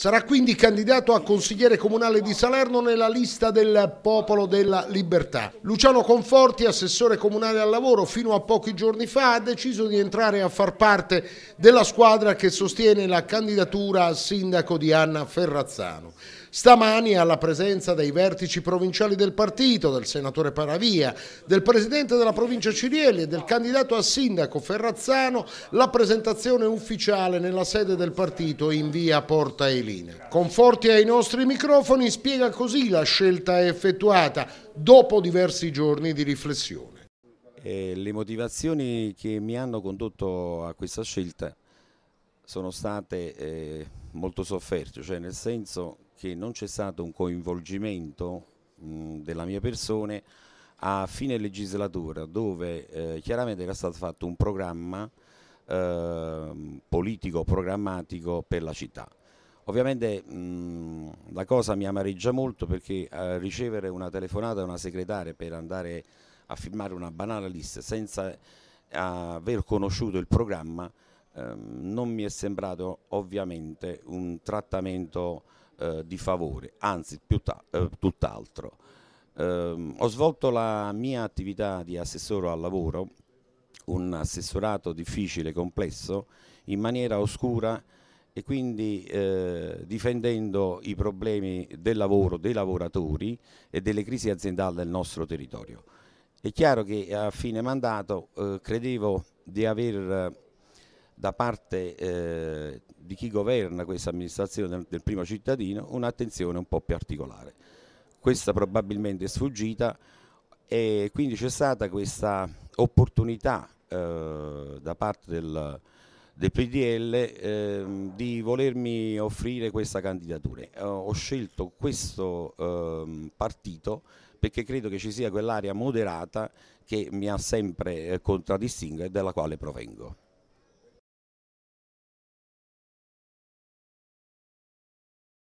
Sarà quindi candidato a consigliere comunale di Salerno nella lista del Popolo della Libertà. Luciano Conforti, assessore comunale al lavoro, fino a pochi giorni fa ha deciso di entrare a far parte della squadra che sostiene la candidatura a sindaco di Anna Ferrazzano. Stamani, alla presenza dei vertici provinciali del partito, del senatore Paravia, del presidente della provincia Cirielli e del candidato a sindaco Ferrazzano, la presentazione ufficiale nella sede del partito in via Porta Eli disciplina. Conforti ai nostri microfoni spiega così la scelta effettuata dopo diversi giorni di riflessione. Eh, le motivazioni che mi hanno condotto a questa scelta sono state eh, molto sofferte, cioè nel senso che non c'è stato un coinvolgimento mh, della mia persona a fine legislatura dove eh, chiaramente era stato fatto un programma ehm, politico programmatico per la città. Ovviamente mh, la cosa mi amareggia molto perché eh, ricevere una telefonata da una segretaria per andare a firmare una banale lista senza eh, aver conosciuto il programma eh, non mi è sembrato ovviamente un trattamento eh, di favore, anzi eh, tutt'altro. Ehm, ho svolto la mia attività di assessore al lavoro, un assessorato difficile e complesso, in maniera oscura e quindi eh, difendendo i problemi del lavoro, dei lavoratori e delle crisi aziendali del nostro territorio. È chiaro che a fine mandato eh, credevo di aver da parte eh, di chi governa questa amministrazione del primo cittadino un'attenzione un po' più articolare. Questa probabilmente è sfuggita e quindi c'è stata questa opportunità eh, da parte del del PDL eh, di volermi offrire questa candidatura. Eh, ho scelto questo eh, partito perché credo che ci sia quell'area moderata che mi ha sempre eh, contraddistinto e dalla quale provengo.